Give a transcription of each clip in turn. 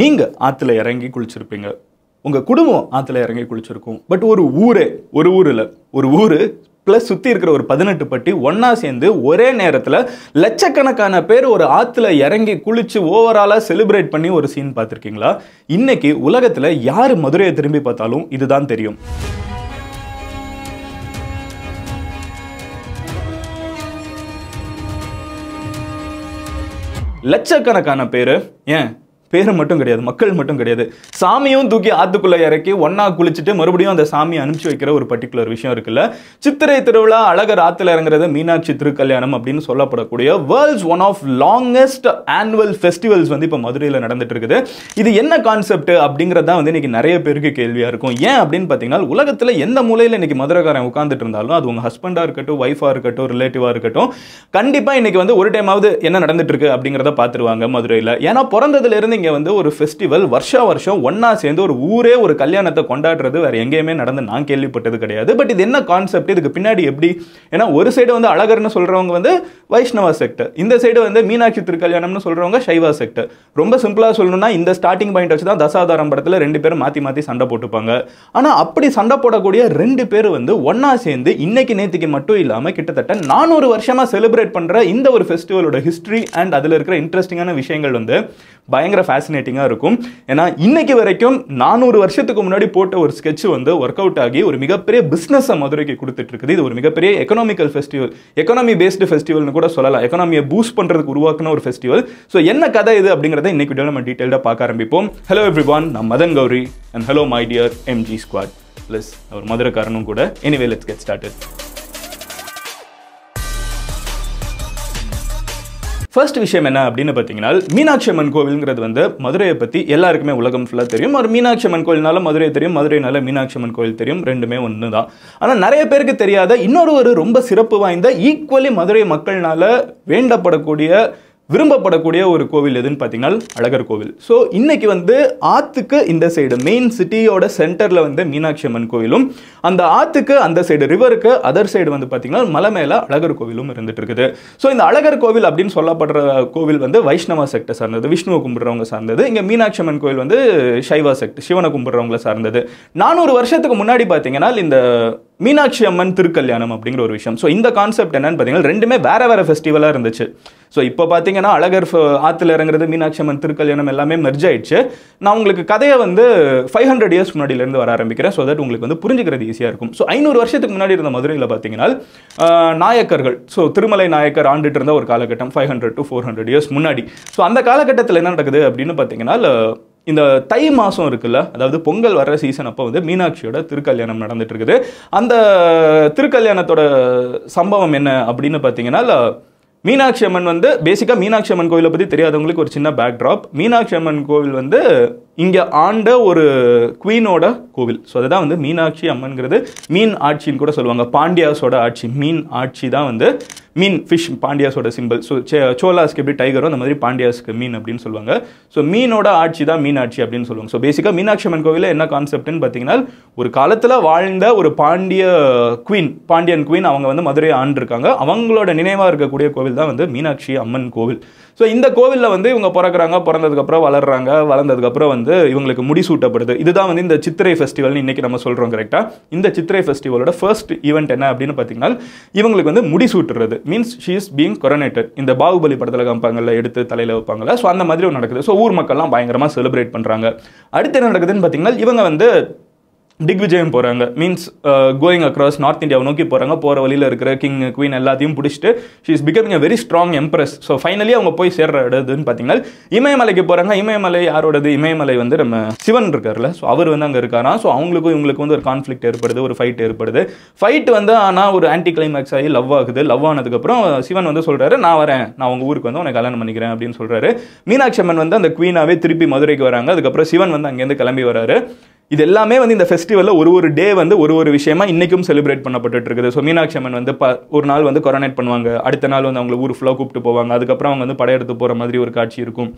நீங்கள் ஆற்றுல இறங்கி குளிச்சிருப்பீங்க உங்கள் குடும்பம் ஆற்றுல இறங்கி குளிச்சிருக்கும் பட் ஒரு ஊரே ஒரு ஊரில் ஒரு ஊர் ப்ளஸ் சுற்றி இருக்கிற ஒரு பதினெட்டு பட்டி ஒன்றா சேர்ந்து ஒரே நேரத்தில் லட்சக்கணக்கான பேர் ஒரு ஆற்றுல இறங்கி குளித்து ஓவராலாக செலிப்ரேட் பண்ணி ஒரு சீன் பார்த்துருக்கீங்களா இன்றைக்கி உலகத்தில் யார் மதுரையை திரும்பி பார்த்தாலும் இதுதான் தெரியும் லட்சக்கணக்கான பேர் ஏன் பேர் மட்டும் கிடையாது மக்கள் மட்டும் கிடையாது சாமியும் தூக்கி ஆத்துக்குள்ளே இறக்கி ஒன்றா குளிச்சுட்டு மறுபடியும் அந்த சாமியை அனுப்பிச்சி வைக்கிற ஒரு பர்டிகுலர் விஷயம் இருக்குல்ல சித்திரை திருவிழா அழகர் ஆற்றுல இறங்குறது மீனாட்சி திருக்கல்யாணம் அப்படின்னு சொல்லப்படக்கூடிய world's one of longest annual festivals வந்து இப்போ மதுரையில் நடந்துட்டு இருக்குது இது என்ன கான்செப்ட் அப்படிங்கிறது தான் வந்து இன்னைக்கு நிறைய பேருக்கு கேள்வியாக இருக்கும் ஏன் அப்படின்னு பார்த்தீங்கன்னா உலகத்தில் எந்த மூலையில் இன்னைக்கு மதுரைக்காரன் உட்காந்துட்டு இருந்தாலும் அது உங்கள் ஹஸ்பண்டாக இருக்கட்டும் ஒய்ஃபாக இருக்கட்டும் ரிலேட்டிவாக இருக்கட்டும் கண்டிப்பாக இன்னைக்கு வந்து ஒரு டைமாவது என்ன நடந்துட்டு இருக்கு அப்படிங்கிறத பார்த்துருவாங்க மதுரையில் ஏன்னா பிறந்ததுலேருந்து நீங்கள் வந்து ஒரு ஃபெஸ்டிவல் வருஷா வருஷம் ஒன்றா சேர்ந்து ஒரு ஊரே ஒரு கல்யாணத்தை கொண்டாடுறது வேறு எங்கேயுமே நடந்து நான் கேள்விப்பட்டது கிடையாது பட் இது என்ன கான்செப்ட் இதுக்கு பின்னாடி எப்படி ஏன்னா ஒரு சைடு வந்து அழகர்னு சொல்கிறவங்க வந்து வைஷ்ணவா செக்டர் இந்த சைடு வந்து மீனாட்சி திருக்கல்யாணம்னு சொல்கிறவங்க சைவா செக்டர் ரொம்ப சிம்பிளாக சொல்லணும்னா இந்த ஸ்டார்டிங் பாயிண்ட் வச்சு தான் தசாதாரம் படத்தில் ரெண்டு பேரும் மாற்றி மாற்றி சண்டை போட்டுப்பாங்க ஆனால் அப்படி சண்டை போடக்கூடிய ரெண்டு பேர் வந்து ஒன்றா சேர்ந்து இன்னைக்கு நேற்றுக்கு மட்டும் இல்லாமல் கிட்டத்தட்ட நானூறு வருஷமாக செலிப்ரேட் பண்ணுற இந்த ஒரு ஃபெஸ்டிவலோட ஹிஸ்ட்ரி அண்ட் அதில் இருக்கிற இன்ட்ரெஸ்டிங்கான விஷயங்கள் வந்து பயங்கர ஃபேசினேட்டிங்காக இருக்கும் ஏன்னா இன்னைக்கு வரைக்கும் நானூறு வருஷத்துக்கு முன்னாடி போட்ட ஒரு ஸ்கெட்ச் வந்து ஒர்க் அவுட் ஆகி ஒரு மிகப்பெரிய பிஸ்னஸை மதுரைக்கு கொடுத்துட்டு இருக்குது இது ஒரு மிகப்பெரிய எக்கனாமிக்கல் ஃபெஸ்டிவல் எக்கனாமி பேஸ்டு ஃபெஸ்டிவல்னு கூட சொல்லலாம் எக்கனாமியை பூஸ்ட் பண்ணுறதுக்கு உருவாக்கின ஒரு ஃபெஸ்டிவல் ஸோ என்ன கதை இது அப்படிங்கிறத இன்னைக்கு வீடியோ நம்ம டீட்டெயிலாக பார்க்க ஆரம்பிப்போம் ஹலோ எவ்ரி ஒன் நான் Madan Gowri and hello my dear MG squad plus அவர் மதுரைக்காரனும் கூட anyway let's get started first விஷயம் என்ன அப்படின்னு பார்த்தீங்கன்னா மீனாட்சி அம்மன் கோவில்ங்கிறது வந்து மதுரையை பற்றி எல்லாருக்குமே உலகம் ஃபுல்லாக தெரியும் ஒரு மீனாட்சி அம்மன் கோவில்னால மதுரை தெரியும் மதுரைனால மீனாட்சி அம்மன் கோவில் தெரியும் ரெண்டுமே ஒன்று தான் ஆனால் நிறைய பேருக்கு தெரியாத இன்னொரு ஒரு ரொம்ப சிறப்பு வாய்ந்த ஈக்குவலி மதுரை மக்கள்னால வேண்டப்படக்கூடிய விரும்பப்படக்கூடிய ஒரு கோவில் எதுன்னு பார்த்தீங்கன்னா அழகர் கோவில் ஸோ இன்னைக்கு வந்து ஆற்றுக்கு இந்த சைடு மெயின் சிட்டியோட சென்டரில் வந்து மீனாட்சி அம்மன் கோவிலும் அந்த ஆற்றுக்கு அந்த சைடு ரிவருக்கு அதர் சைடு வந்து பார்த்தீங்கன்னா மலை மேலே அழகர் கோவிலும் இருந்துட்டு இருக்குது ஸோ இந்த அழகர் கோவில் அப்படின்னு சொல்லப்படுற கோவில் வந்து வைஷ்ணவ செக்டை சார்ந்தது விஷ்ணுவை கும்பிட்றவங்க சார்ந்தது இங்கே மீனாட்சி அம்மன் கோவில் வந்து சைவா செக்ட் சிவனை கும்பிட்றவங்களை சார்ந்தது நானூறு வருஷத்துக்கு முன்னாடி பார்த்தீங்கன்னா இந்த மீனாட்சி அம்மன் திருக்கல்யாணம் அப்படிங்கிற ஒரு விஷயம் ஸோ இந்த கான்செப்ட் என்னன்னு பார்த்தீங்கன்னா ரெண்டுமே வேறு வேறு ஃபெஸ்டிவலாக இருந்துச்சு ஸோ இப்போ பார்த்தீங்கன்னா அழகர் ஆற்றுல இறங்குறது மீனாட்சி அம்மன் திருக்கல்யாணம் எல்லாமே மெர்ஜ் ஆயிடுச்சு நான் உங்களுக்கு கதையை வந்து ஃபைவ் ஹண்ட்ரட் இயர்ஸ் முன்னாடியிலேருந்து வர ஆரம்பிக்கிறேன் ஸோ தட் உங்களுக்கு வந்து புரிஞ்சுக்கிறது ஈஸியாக இருக்கும் ஸோ ஐநூறு வருஷத்துக்கு முன்னாடி இருந்த மதுரையில் பார்த்தீங்கன்னா நாயக்கர்கள் ஸோ திருமலை நாயக்கர் ஆண்டுட்டு இருந்த ஒரு காலகட்டம் five hundred to four hundred years முன்னாடி ஸோ அந்த காலகட்டத்தில் என்ன நடக்குது அப்படின்னு பார்த்தீங்கன்னா இந்த தை மாதம் இருக்குல்ல அதாவது பொங்கல் வர்ற சீசன் அப்போ வந்து மீனாட்சியோட திருக்கல்யாணம் நடந்துட்டு இருக்குது அந்த திருக்கல்யாணத்தோட சம்பவம் என்ன அப்படின்னு பார்த்தீங்கன்னா மீனாட்சி அம்மன் வந்து பேசிக்காக மீனாட்சி அம்மன் கோவிலை பற்றி தெரியாதவங்களுக்கு ஒரு சின்ன பேக்ட்ராப் மீனாட்சி அம்மன் கோவில் வந்து இங்கே ஆண்ட ஒரு குவீனோட கோவில் ஸோ அதை தான் வந்து மீனாட்சி அம்மன்கிறது மீன் ஆட்சின்னு கூட சொல்லுவாங்க பாண்டியாஸோட ஆட்சி மீன் ஆட்சி தான் வந்து மீன் ஃபிஷ் பாண்டியாஸோட சிம்பிள் ஸோ சே சோலாஸ்க்கு எப்படி டைகரோ அந்த மாதிரி பாண்டியாஸ்க்கு மீன் அப்படின்னு சொல்லுவாங்க ஸோ மீனோட ஆட்சி தான் மீன் ஆட்சி அப்படின்னு சொல்லுவாங்க ஸோ பேசிக்காக மீனாட்சி அம்மன் கோவிலில் என்ன கான்செப்ட்னு பார்த்தீங்கன்னா ஒரு காலத்தில் வாழ்ந்த ஒரு பாண்டிய குவீன் பாண்டியன் குவீன் அவங்க வந்து மதுரையை ஆண்டிருக்காங்க அவங்களோட நினைவாக இருக்கக்கூடிய கோவில் தான் வந்து மீனாட்சி அம்மன் கோவில் ஸோ இந்த கோவிலில் வந்து இவங்க பிறக்கிறாங்க பிறந்ததுக்கப்புறம் வளர்கிறாங்க வளர்ந்ததுக்கப்புறம் வந்து வந்து இவங்களுக்கு முடிசூட்டப்படுது இதுதான் வந்து இந்த சித்திரை ஃபெஸ்டிவல்னு இன்னைக்கு நம்ம சொல்கிறோம் கரெக்டாக இந்த சித்திரை ஃபெஸ்டிவலோட ஃபர்ஸ்ட் ஈவெண்ட் என்ன அப்படின்னு பார்த்தீங்கன்னா இவங்களுக்கு வந்து முடிசூட்டுறது means she is being coronated இந்த பாகுபலி படத்தில் காமிப்பாங்கல்ல எடுத்து தலையில் வைப்பாங்கல்ல ஸோ அந்த மாதிரி ஒன்று நடக்குது ஸோ ஊர் மக்கள்லாம் பயங்கரமாக செலிப்ரேட் பண்ணுறாங்க அடுத்து என்ன நடக்குதுன்னு பார்த்தீங்கன்னா இவங்க வந்து திக்விஜயம் போகிறாங்க மீன்ஸ் கோயிங் அக்ராஸ் நார்த் இந்தியாவை நோக்கி போகிறாங்க போகிற வழியில் இருக்கிற கிங் குவீன் எல்லாத்தையும் பிடிச்சிட்டு she is becoming a very strong empress so finally அவங்க போய் சேர்ற இடதுன்னு பார்த்தீங்கன்னா இமயமலைக்கு போகிறாங்க இமயமலை யாரோடது இமயமலை வந்து நம்ம சிவன் இருக்கார்ல ஸோ அவர் வந்து அங்கே இருக்காராம் ஸோ அவங்களுக்கும் இவங்களுக்கு வந்து ஒரு கான்ஃப்ளிக்ட் ஏற்படுது ஒரு ஃபைட் ஏற்படுது ஃபைட் வந்து ஆனால் ஒரு ஆன்டி கிளைமேக்ஸ் ஆகி லவ் ஆகுது லவ் ஆனதுக்கப்புறம் சிவன் வந்து சொல்கிறாரு நான் வரேன் நான் உங்கள் ஊருக்கு வந்து உனக்கு கல்யாணம் பண்ணிக்கிறேன் அப்படின்னு சொல்கிறாரு மீனாட்சி அம்மன் வந்து அந்த குவீனாகவே திருப்பி மதுரைக்கு வராங்க அதுக்கப்புறம் சிவன் வந்து அங்கேருந்து கிளம்பி வராரு இது எல்லாமே வந்து இந்த ஃபெஸ்டிவலில் ஒரு ஒரு டே வந்து ஒரு ஒரு விஷயமா இன்றைக்கும் செலிப்ரேட் பண்ணப்பட்டு இருக்குது ஸோ மீனாட்சி அம்மன் வந்து ப ஒரு நாள் வந்து கொரோனேட் பண்ணுவாங்க அடுத்த நாள் வந்து அவங்களை ஊர் ஃபுல்லாக கூப்பிட்டு போவாங்க அதுக்கப்புறம் அவங்க வந்து படையெடுத்து போகிற மாதிரி ஒரு காட்சி இருக்கும்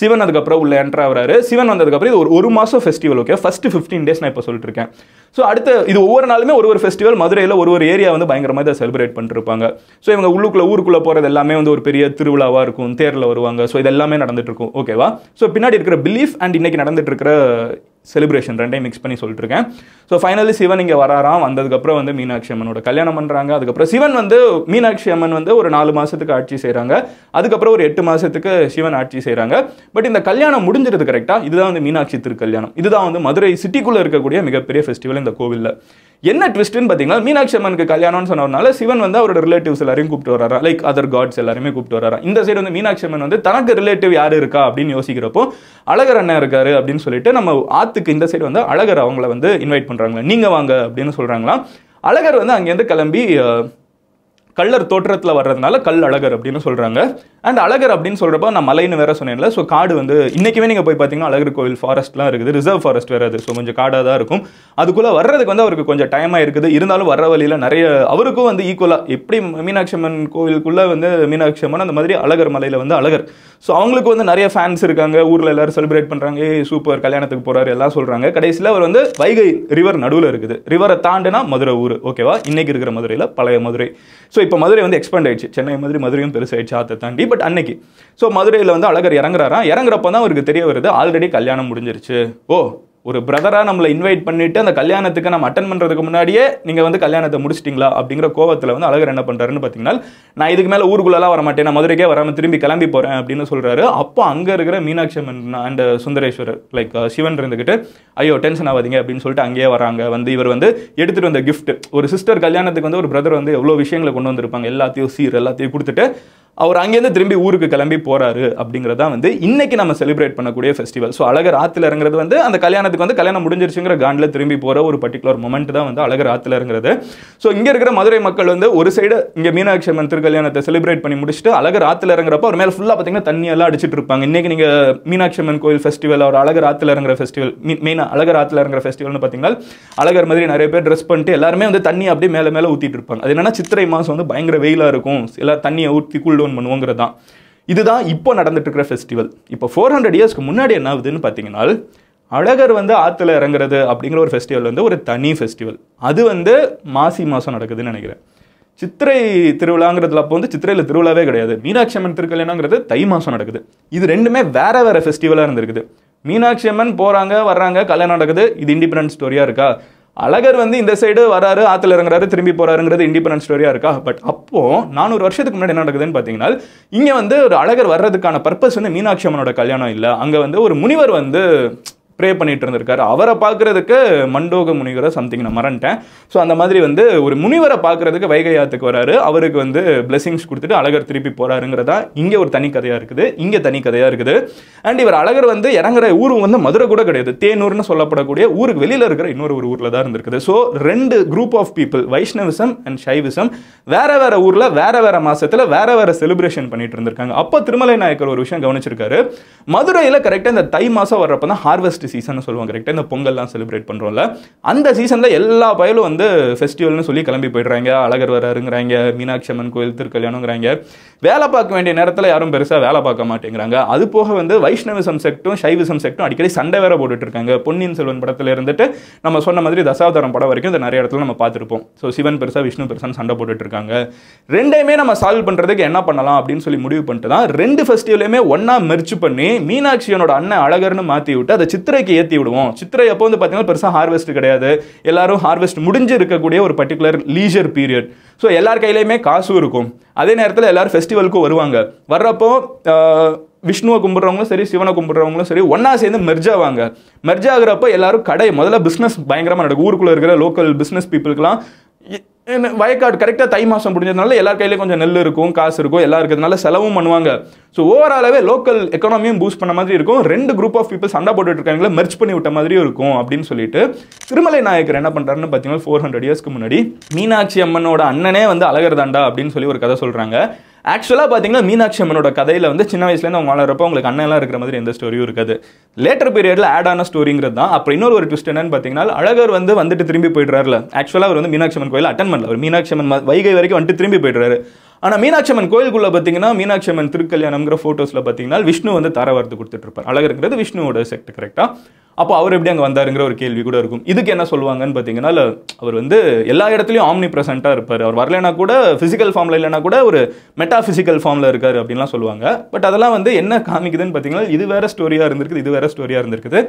சிவன் அதுக்கப்புறம் உள்ள என்ட்ரு ஆகிறாரு சிவன் வந்ததுக்கப்புறம் இது ஒரு ஒரு மாதம் festival okay first fifteen days நான் இப்போ சொல்லிட்டு இருக்கேன் ஸோ அடுத்த இது ஒவ்வொரு நாளுமே ஒரு ஒரு ஃபெஸ்டிவல் மதுரையில் ஒரு ஒரு ஏரியா வந்து பயங்கரமாக இதை செலிப்ரேட் பண்ணிருப்பாங்க ஸோ இவங்க உள்ளுக்குள்ளே ஊருக்குள்ளே போகிறது எல்லாமே வந்து ஒரு பெரிய திருவிழாவாக இருக்கும் தேரில் வருவாங்க ஸோ இது எல்லாமே நடந்துட்டு இருக்கும் ஓகேவா ஸோ பின்னாடி இருக்கிற பிலீஃப் அண்ட் இன்னைக்கு நடந்துட்டு இருக்கிற செலிப்ரேஷன் ரெண்டையும் மிக்ஸ் பண்ணி சொல்லிட்டு இருக்கேன் ஸோ ஃபைனலி சிவன் இங்கே வராராம் வந்ததுக்கப்புறம் வந்து மீனாட்சி அம்மனோட கல்யாணம் பண்ணுறாங்க அதுக்கப்புறம் சிவன் வந்து மீனாட்சி அம்மன் வந்து ஒரு நாலு மாதத்துக்கு ஆட்சி செய்கிறாங்க அதுக்கப்புறம் ஒரு எட்டு மாதத்துக்கு சிவன் ஆட்சி செய்கிறாங்க பட் இந்த கல்யாணம் முடிஞ்சிருது கரெக்டாக இதுதான் வந்து மீனாட்சி திருக்கல்யாணம் இதுதான் வந்து மதுரை சிட்டிக்குள்ளே இருக்கக்கூடிய மிகப்பெரிய ஃபெஸ்டிவல் இந்த கோவிலில் என்ன ட்விஸ்ட்னு பார்த்தீங்கன்னா மீனாட்சி அம்மனுக்கு கல்யாணம்னு சொன்னதுனால சிவன் வந்து அவரோட ரிலேட்டிவ்ஸ் எல்லாரையும் கூப்பிட்டு வரா லைக் அதர் காட்ஸ் எல்லாருமே கூப்பிட்டு வரா இந்த சைடு வந்து மீனாட்சி அம்மன் வந்து தனக்கு ரிலேட்டிவ் யார் இருக்கா அப்படின்னு யோசிக்கிறப்போ அழகர் அண்ணன் இருக்காரு அப்படின்னு சொல்லிட்டு நம்ம ஆத்துக்கு இந்த சைடு வந்து அழகர் அவங்கள வந்து இன்வைட் பண்ணுறாங்களா நீங்கள் வாங்க அப்படின்னு சொல்கிறாங்களா அழகர் வந்து அங்கேருந்து கிளம்பி கள்ளர் தோற்றத்தில் வர்றதுனால கல் அழகர் அப்படின்னு சொல்கிறாங்க அண்ட் அழகர் அப்படின்னு சொல்கிறப்ப நான் மலைன்னு வேற சொன்னேன்ல ஸோ காடு வந்து இன்றைக்குமே நீங்கள் போய் பார்த்தீங்கன்னா அழகர் கோவில் ஃபாரஸ்ட்லாம் இருக்குது ரிசர்வ் ஃபாரஸ்ட் வேறு அது ஸோ கொஞ்சம் காடாக தான் இருக்கும் அதுக்குள்ளே வர்றதுக்கு வந்து அவருக்கு கொஞ்சம் டைமாக இருக்குது இருந்தாலும் வர்ற வழியில் நிறைய அவருக்கும் வந்து ஈக்குவலாக எப்படி மீனாட்சி அம்மன் கோவிலுக்குள்ளே வந்து மீனாட்சி அம்மன் அந்த மாதிரி அழகர் மலையில் வந்து அழகர் ஸோ அவங்களுக்கு வந்து நிறைய ஃபேன்ஸ் இருக்காங்க ஊரில் எல்லோரும் செலிப்ரேட் பண்ணுறாங்க ஏ சூப்பர் கல்யாணத்துக்கு போகிறாரு எல்லாம் சொல்கிறாங்க கடைசியில் அவர் வந்து வைகை ரிவர் நடுவில் இருக்குது ரிவரை தாண்டினா மதுரை ஊர் ஓகேவா இன்றைக்கி இருக்கிற மதுரையில் பழைய மதுரை ஸோ இப்போ மதுரை வந்து எக்ஸ்பேண்ட் ஆயிடுச்சு சென்னை மாதிரி மதுரையும் பெருசாயிடுச்சு ஆற்றை தாண்டி பட் அன்னைக்கு ஸோ மதுரையில் வந்து அழகர் இறங்குறாரா இறங்குறப்ப தான் அவருக்கு தெரிய வருது ஆல்ரெடி கல்யாணம் முடிஞ்சிருச்சு ஓ ஒரு பிரதராக நம்மளை இன்வைட் பண்ணிவிட்டு அந்த கல்யாணத்துக்கு நம்ம அட்டன் பண்ணுறதுக்கு முன்னாடியே நீங்கள் வந்து கல்யாணத்தை முடிச்சிட்டிங்களா அப்படிங்கிற கோவத்தில் வந்து அழகர் என்ன பண்ணுறாருன்னு பார்த்தீங்கன்னா நான் இதுக்கு மேலே ஊருக்குள்ளெல்லாம் வரமாட்டேன் நான் மதுரைக்கே வராமல் திரும்பி கிளம்பி போகிறேன் அப்படின்னு சொல்கிறாரு அப்போ அங்கே இருக்கிற Meenakshi Amman and Sundareswarar like uh, Sivan இருந்துக்கிட்டு ஐயோ டென்ஷன் ஆகாதீங்க அப்படின்னு சொல்லிட்டு அங்கேயே வராங்க வந்து இவர் வந்து எடுத்துகிட்டு வந்த கிஃப்ட் ஒரு சிஸ்டர் கல்யாணத்துக்கு வந்து ஒரு பிரதர் வந்து எவ்வளோ விஷயங்களை கொண்டு வந்திருப்பாங்க எல்லாத்தையும் சீர் எல்லாத்தையும் கொடுத்துட்டு அவர் அங்கேருந்து திரும்பி ஊருக்கு கிளம்பி போகிறாரு அப்படிங்கிறதான் வந்து இன்றைக்கி நம்ம செலிப்ரேட் பண்ணக்கூடிய ஃபெஸ்டிவல் ஸோ அழகர் ஆற்றுல இறங்குறது வந்து அந்த கல்யாணத்தை அதுக்கு வந்து கல்யாணம் முடிஞ்சிருச்சுங்கிற காண்டில் திரும்பி போகிற ஒரு பர்டிகுலர் மொமெண்ட் தான் வந்து அழகர் ஆற்றுலங்கிறது ஸோ இங்கே இருக்கிற மதுரை மக்கள் வந்து ஒரு சைடு இங்கே மீனாட்சி அம்மன் திருக்கல்யாணத்தை செலிப்ரேட் பண்ணி முடிச்சுட்டு அழகர் ஆற்றுல இறங்குறப்ப ஒரு மேலே ஃபுல்லாக பார்த்தீங்கன்னா தண்ணியெல்லாம் அடிச்சிட்டு இருப்பாங்க இன்றைக்கி நீங்கள் மீனாட்சி அம்மன் கோயில் ஃபெஸ்டிவல் ஒரு அழகர் ஆற்றுல இறங்குற ஃபெஸ்டிவல் மெயினாக அழகர் ஆற்றுல இறங்குற ஃபெஸ்டிவல்னு பார்த்தீங்கன்னா அழகர் மாதிரி நிறைய பேர் ட்ரெஸ் பண்ணிட்டு எல்லாருமே வந்து தண்ணி அப்படியே மேலே மேலே ஊற்றிட்டு இருப்பாங்க அது என்னன்னா சித்திரை மாதம் வந்து பயங்கர வெயிலாக இருக்கும் எல்லாம் தண்ணியை ஊற்றி கூல் டவுன் பண்ணுவோங்கிறது தான் இதுதான் இப்போ நடந்துட்டு இருக்கிற ஃபெஸ்டிவல் இப்போ ஃபோர் ஹண்ட்ரட் இயர்ஸ்க்கு முன்னாடி என்ன ஆகுதுன்னு பார்த்தீங்கன்னா அழகர் வந்து ஆற்றுல இறங்குறது அப்படிங்கிற ஒரு ஃபெஸ்டிவல் வந்து ஒரு தனி ஃபெஸ்டிவல் அது வந்து மாசி மாதம் நடக்குதுன்னு நினைக்கிறேன் சித்திரை திருவிழாங்கிறதுல அப்போ வந்து சித்திரையில் திருவிழாவே கிடையாது மீனாட்சி அம்மன் திருக்கல்யாணங்கிறது தை மாதம் நடக்குது இது ரெண்டுமே வேற வேற ஃபெஸ்டிவலாக இருந்திருக்குது மீனாட்சி அம்மன் போகிறாங்க வர்றாங்க கல்யாணம் நடக்குது இது இண்டிபெண்டன்ஸ் ஸ்டோரியாக இருக்கா அழகர் வந்து இந்த சைடு வராரு ஆற்றுல இறங்குறாரு திரும்பி போகிறாருங்கிறது இண்டிபெண்டன்ஸ் ஸ்டோரியாக இருக்கா பட் அப்போ நானூறு வருஷத்துக்கு முன்னாடி என்ன நடக்குதுன்னு பார்த்தீங்கன்னா இங்கே வந்து ஒரு அழகர் வர்றதுக்கான பர்பஸ் வந்து மீனாட்சி அம்மனோட கல்யாணம் இல்லை அங்கே வந்து ஒரு முனிவர் வந்து ப்ரே பண்ணிட்டு இருந்திருக்காரு அவரை பார்க்குறதுக்கு மண்டோக முனிவரை சம்திங் நான் மறந்துட்டேன் ஸோ அந்த மாதிரி வந்து ஒரு முனிவரை பார்க்குறதுக்கு வைகை ஆத்துக்கு வராரு அவருக்கு வந்து பிளெஸிங்ஸ் கொடுத்துட்டு அழகர் திருப்பி போகிறாருங்கிறதா இங்கே ஒரு தனி கதையாக இருக்குது இங்கே தனி கதையாக இருக்குது அண்ட் இவர் அழகர் வந்து இறங்குற ஊர் வந்து மதுரை கூட கிடையாது தேனூர்னு சொல்லப்படக்கூடிய ஊருக்கு வெளியில் இருக்கிற இன்னொரு ஒரு ஊரில் தான் இருந்திருக்குது ஸோ ரெண்டு group of people Vaishnavism and Saivism வேற வேற ஊரில் வேற வேற மாதத்தில் வேற வேற செலிப்ரேஷன் பண்ணிட்டு இருந்திருக்காங்க அப்போ திருமலை நாயக்கர் ஒரு விஷயம் கவனிச்சிருக்காரு மதுரையில் கரெக்டாக இந்த தை மாதம் வர்றப்ப தான் ஹார்வெஸ்ட் சீசன்னு சொல்லுவாங்க கரெக்டாக இந்த பொங்கல்லாம் செலிப்ரேட் பண்ணுறோம்ல அந்த சீசனில் எல்லா பயலும் வந்து ஃபெஸ்டிவல்னு சொல்லி கிளம்பி போயிடுறாங்க அழகர் வராருங்கிறாங்க மீனாட்சி அம்மன் கோயில் திருக்கல்யாணங்கிறாங்க வேலை பார்க்க வேண்டிய நேரத்தில் யாரும் பெருசாக வேலை பார்க்க மாட்டேங்கிறாங்க அது போக வந்து வைஷ்ணவிசம் செக்டும் சைவிசம் செக்டும் அடிக்கடி சண்டை வேற போட்டுட்டு இருக்காங்க பொன்னியின் செல்வன் படத்தில் இருந்துட்டு நம்ம சொன்ன மாதிரி தசாவதாரம் படம் வரைக்கும் இந்த நிறைய இடத்துல நம்ம பார்த்துருப்போம் ஸோ சிவன் பெருசாக விஷ்ணு பெருசான்னு சண்டை போட்டுட்டு இருக்காங்க ரெண்டையுமே நம்ம சால்வ் பண்ணுறதுக்கு என்ன பண்ணலாம் அப்படின்னு சொல்லி முடிவு பண்ணிட்டு தான் ரெண்டு ஃபெஸ்டிவலையுமே ஒன்றா மெர்ச்சு பண்ணி மீனாட்சியனோட அண்ணன் அழகர்னு மாற்றி விட்டு அதை சித்திர சித்திரைக்கு ஏற்றி விடுவோம் சித்திரை அப்போ வந்து பார்த்தீங்கன்னா பெருசாக ஹார்வெஸ்ட் கிடையாது எல்லாரும் ஹார்வெஸ்ட் முடிஞ்சு இருக்கக்கூடிய ஒரு பர்டிகுலர் லீஜர் பீரியட் ஸோ எல்லார் கையிலையுமே காசும் இருக்கும் அதே நேரத்தில் எல்லோரும் ஃபெஸ்டிவலுக்கும் வருவாங்க வர்றப்போ விஷ்ணுவை கும்பிட்றவங்களும் சரி சிவனை கும்பிட்றவங்களும் சரி ஒன்றா சேர்ந்து மெர்ஜாவாங்க ஆவாங்க மெர்ஜ் ஆகுறப்போ எல்லாரும் கடை முதல்ல பிஸ்னஸ் பயங்கரமாக நடக்கும் ஊருக்குள்ளே இருக்கிற லோக்கல் பிஸ்னஸ் பீப்புளுக்குலாம் வயக்காடு கரெக்டாக தை மாதம் முடிஞ்சதுனால எல்லார் கையிலையும் கொஞ்சம் நெல் இருக்கும் காசு இருக்கும் எல்லாம் இருக்கிறதுனால செலவும் பண்ணுவாங்க ஸோ ஓவராலாகவே லோக்கல் எக்கனாமியும் பூஸ்ட் பண்ண மாதிரி இருக்கும் ரெண்டு குரூப் ஆஃப் பீப்புள் சண்டை போட்டுட்டு மெர்ச் பண்ணி விட்ட மாதிரியும் இருக்கும் அப்படின்னு சொல்லிட்டு திருமலை நாயக்கர் என்ன பண்ணுறாருன்னு பார்த்தீங்கன்னா ஃபோர் ஹண்ட்ரட் இயர்ஸ்க்கு முன்னாடி மீனாட்சி அம்மனோட அண்ணனே வந்து அழகர் தாண்டா அப்படின்னு சொல்லி ஒரு கதை சொல்கிறாங்க ஆக்சுவலாக பார்த்தீங்கன்னா மீனாட்சி அம்மனோட கதையில் வந்து சின்ன வயசுலேருந்து அவங்க வாழறப்போ உங்களுக்கு அண்ணெல்லாம் இருக்கிற மாதிரி எந்த ஸ்டோரியும் இருக்காது லேட்டர் பீரியடில் ஆட் ஆன ஸ்டோரிங்கிறது தான் அப்புறம் இன்னொரு ஒரு ட்விஸ்ட் என்னன்னு பார்த்தீங்கன்னா அழகர் வந்து வந்துட்டு திரும்பி போயிடுறாருல ஆக்சுவலாக அவர் வந்து மீனாட்சி அம்மன் கோயில் அட்டன் பண்ணல அவர் மீனாட்சி அம்மன் வைகை வரைக்கும் வந்துட்டு திரும்பி போயிடுறாரு ஆனால் மீனாட்சி அம்மன் கோயிலுக்குள்ளே பார்த்தீங்கன்னா மீனாட்சி அம்மன் திருக்கல்யாணம்ங்கிற ஃபோட்டோஸில் பார்த்தீங்கன்னா விஷ்ணு வந்து தாரவாரத்து கொடுத்துட்டு இருப்பார் அழகருங்கிறது விஷ்ணுவோட செக்ட் கரெக்டாக அப்போ அவர் எப்படி அங்கே வந்தாருங்கிற ஒரு கேள்வி கூட இருக்கும் இதுக்கு என்ன சொல்லுவாங்கன்னு பார்த்தீங்கன்னா அவர் வந்து எல்லா இடத்துலையும் ஆம்னி ப்ரெசென்ட்டாக இருப்பார் அவர் வரலைன்னா கூட ஃபிசிக்கல் ஃபார்மில் இல்லைனா கூட ஒரு மெட்டாஃபிசிக்கல் ஃபார்மில் இருக்கார் அப்படின்லாம் சொல்லுவாங்க பட் அதெல்லாம் வந்து என்ன காமிக்குதுன்னு பார்த்தீங்கன்னா இது வேற ஸ்டோரியாக இருந்திருக்குது இது வேற ஸ்டோரியாக இருந்திருக்குது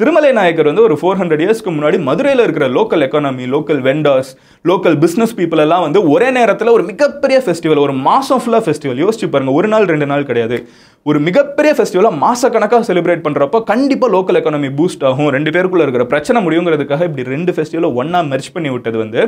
திருமலை நாயக்கர் வந்து ஒரு ஃபோர் ஹண்ட்ரட் இயர்ஸ்க்கு முன்னாடி மதுரையில் இருக்கிற local economy local vendors local business people எல்லாம் வந்து ஒரே நேரத்தில் ஒரு மிகப்பெரிய ஃபெஸ்டிவல் ஒரு மாதம் ஃபுல்லாக ஃபெஸ்டிவல் யோசிச்சு பாருங்கள் ஒரு நாள் ரெண்டு நாள் கிடையாது ஒரு மிகப்பெரிய ஃபெஸ்டிவலாக மாதக்கணக்காக செலிப்ரேட் பண்ணுறப்போ கண்டிப்பாக லோக்கல் எக்கானமி பூஸ்ட் ஆகும் ரெண்டு பேருக்குள்ளே இருக்கிற பிரச்சனை முடியுங்கிறதுக்காக இப்படி ரெண்டு ஃபெஸ்டிவலை ஒன்றா மெர்ச் பண்ணி விட்டது வந்து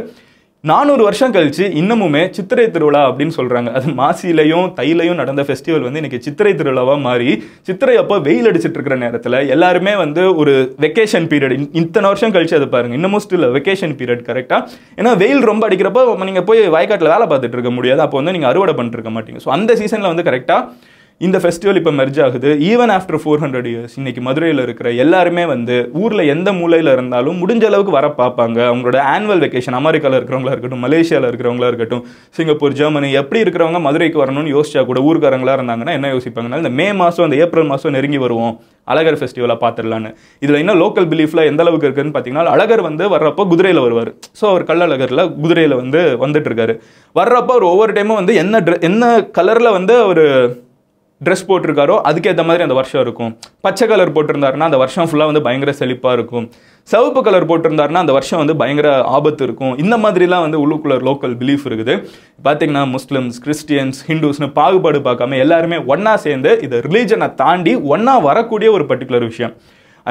நானூறு வருஷம் கழிச்சு இன்னமுமே சித்திரை திருவிழா அப்படின்னு சொல்கிறாங்க அது மாசிலையும் தையிலையும் நடந்த ஃபெஸ்டிவல் வந்து இன்றைக்கி சித்திரை திருவிழாவாக மாறி சித்திரை அப்போ வெயில் அடிச்சுட்டு இருக்கிற நேரத்தில் எல்லாருமே வந்து ஒரு வெக்கேஷன் பீரியட் இத்தனை வருஷம் கழிச்சு அதை பாருங்க இன்னமும் ஸ்டில் வெக்கேஷன் பீரியட் கரெக்டாக ஏன்னா வெயில் ரொம்ப அடிக்கிறப்போ நீங்கள் போய் வயக்காட்டில் வேலை பார்த்துட்டு இருக்க முடியாது அப்போ வந்து நீங்கள் அறுவடை பண்ணிருக்க மாட்டீங்க ஸோ அந்த சீசனில் வந்து கரெக்டாக இந்த ஃபெஸ்டிவல் இப்போ மெர்ஜ் ஆகுது even after four hundred years இன்றைக்கி மதுரையில் இருக்கிற எல்லாருமே வந்து ஊரில் எந்த மூலையில் இருந்தாலும் முடிஞ்ச அளவுக்கு வர பார்ப்பாங்க அவங்களோட ஆனுவல் வெக்கேஷன் அமெரிக்காவில் இருக்கிறவங்களா இருக்கட்டும் மலேசியாவில் இருக்கிறவங்களா இருக்கட்டும் சிங்கப்பூர் ஜெர்மனி எப்படி இருக்கிறவங்க மதுரைக்கு வரணும்னு யோசிச்சா கூட ஊருக்காரங்களாக இருந்தாங்கன்னா என்ன யோசிப்பாங்கன்னா இந்த மே மாதம் அந்த ஏப்ரல் மாதம் நெருங்கி வருவோம் அழகர் ஃபெஸ்டிவலாக பார்த்துடலான்னு இதில் என்ன லோக்கல் பிலீஃபில் எந்த அளவுக்கு இருக்குதுன்னு பார்த்தீங்கன்னா அழகர் வந்து வர்றப்போ குதிரையில் வருவார் ஸோ அவர் கள்ளழகரில் குதிரையில் வந்து வந்துட்டு இருக்காரு வர்றப்போ அவர் ஒவ்வொரு டைமும் வந்து என்ன ட்ரெ என்ன கலரில் வந்து அவர் ட்ரெஸ் போட்டிருக்காரோ அதுக்கேற்ற மாதிரி அந்த வருஷம் இருக்கும் பச்சை கலர் போட்டிருந்தாருன்னா அந்த வருஷம் ஃபுல்லாக வந்து பயங்கர செழிப்பாக இருக்கும் சிவப்பு கலர் போட்டிருந்தாருன்னா அந்த வருஷம் வந்து பயங்கர ஆபத்து இருக்கும் இந்த மாதிரிலாம் வந்து உள்ளுக்குள்ள லோக்கல் பிலீஃப் இருக்குது பார்த்தீங்கன்னா முஸ்லிம்ஸ் கிறிஸ்டியன்ஸ் ஹிந்துஸ்னு பாகுபாடு பார்க்காம எல்லாருமே ஒன்றா சேர்ந்து இதை ரிலீஜனை தாண்டி ஒன்றா வரக்கூடிய ஒரு பர்டிகுலர் விஷயம்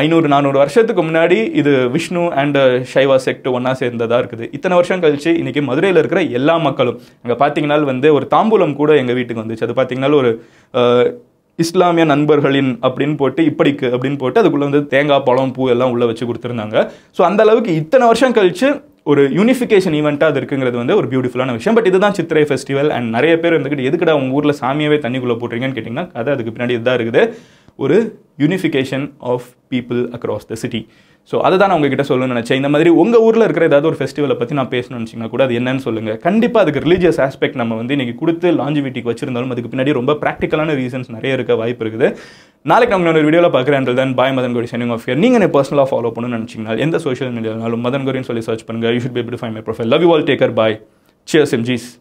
ஐநூறு நானூறு வருஷத்துக்கு முன்னாடி இது விஷ்ணு அண்ட் சைவா செக்ட் ஒன்றா சேர்ந்ததாக இருக்குது இத்தனை வருஷம் கழிச்சு இன்றைக்கி மதுரையில் இருக்கிற எல்லா மக்களும் அங்கே பார்த்தீங்கன்னா வந்து ஒரு தாம்பூலம் கூட எங்கள் வீட்டுக்கு வந்துச்சு அது பார்த்தீங்கன்னா ஒரு இஸ்லாமிய நண்பர்களின் அப்படின்னு போட்டு இப்படிக்கு அப்படின்னு போட்டு அதுக்குள்ளே வந்து தேங்காய் பழம் பூ எல்லாம் உள்ளே வச்சு கொடுத்துருந்தாங்க ஸோ அந்த அளவுக்கு இத்தனை வருஷம் கழிச்சு ஒரு யூனிஃபிகேஷன் ஈவெண்ட்டாக அது இருக்குங்கிறது வந்து ஒரு பியூட்டிஃபுல்லான விஷயம் பட் இதுதான் சித்திரை ஃபெஸ்டிவல் அண்ட் நிறைய பேர் வந்துக்கிட்டு எதுக்கடா உங்கள் ஊரில் சாமியாவே தண்ணிக்குள்ளே போட்டுறீங்கன்னு கேட்டிங்கன்னா அது அதுக்கு பின்னாடி இதாக இருக்குது ஒரு unification of people across the city so அதை தான் நான் உங்ககிட்ட சொல்லணும்னு நினச்சேன் இந்த மாதிரி உங்கள் ஊரில் இருக்கிற ஏதாவது ஒரு ஃபெஸ்டிவலை பற்றி நான் பேசணும்னு நினச்சிங்கன்னா கூட அது என்னன்னு சொல்லுங்கள் கண்டிப்பாக அதுக்கு ரிலீஜியஸ் ஆஸ்பெக்ட் நம்ம வந்து இன்றைக்கி கொடுத்து லாஞ்சி வீட்டுக்கு வச்சிருந்தாலும் அதுக்கு பின்னாடி ரொம்ப ப்ராக்டிக்கலான ரீசன்ஸ் நிறைய இருக்க வாய்ப்பு இருக்குது நாளைக்கு நம்ம ஒரு வீடியோவில் பார்க்குறேன் தென் பாய் மதன் கோரி சென்னிங் ஆஃப் இயர் நீங்கள் என்ன பர்சனலாக ஃபாலோ பண்ணணும்னு நினச்சிங்கன்னா எந்த சோஷியல் மீடியாவிலும் மதன் கோரின்னு சொல்லி சர்ச் பண்ணுங்கள் you should be find my profile love you all take care bye cheers எம்ஜிஸ்